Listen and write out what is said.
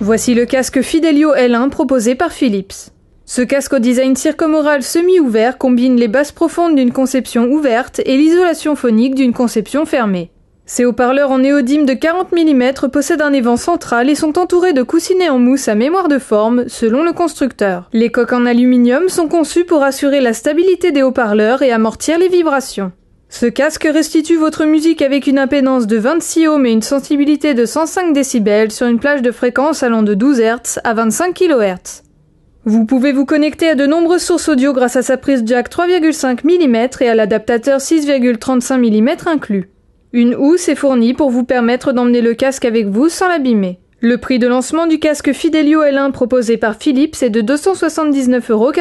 Voici le casque Fidelio L1 proposé par Philips. Ce casque au design circomoral semi-ouvert combine les basses profondes d'une conception ouverte et l'isolation phonique d'une conception fermée. Ces haut-parleurs en néodyme de 40 mm possèdent un évent central et sont entourés de coussinets en mousse à mémoire de forme, selon le constructeur. Les coques en aluminium sont conçues pour assurer la stabilité des haut-parleurs et amortir les vibrations. Ce casque restitue votre musique avec une impédance de 26 ohms et une sensibilité de 105 décibels sur une plage de fréquence allant de 12 Hz à 25 kHz. Vous pouvez vous connecter à de nombreuses sources audio grâce à sa prise jack 3,5 mm et à l'adaptateur 6,35 mm inclus. Une housse est fournie pour vous permettre d'emmener le casque avec vous sans l'abîmer. Le prix de lancement du casque Fidelio L1 proposé par Philips est de 279,99 euros.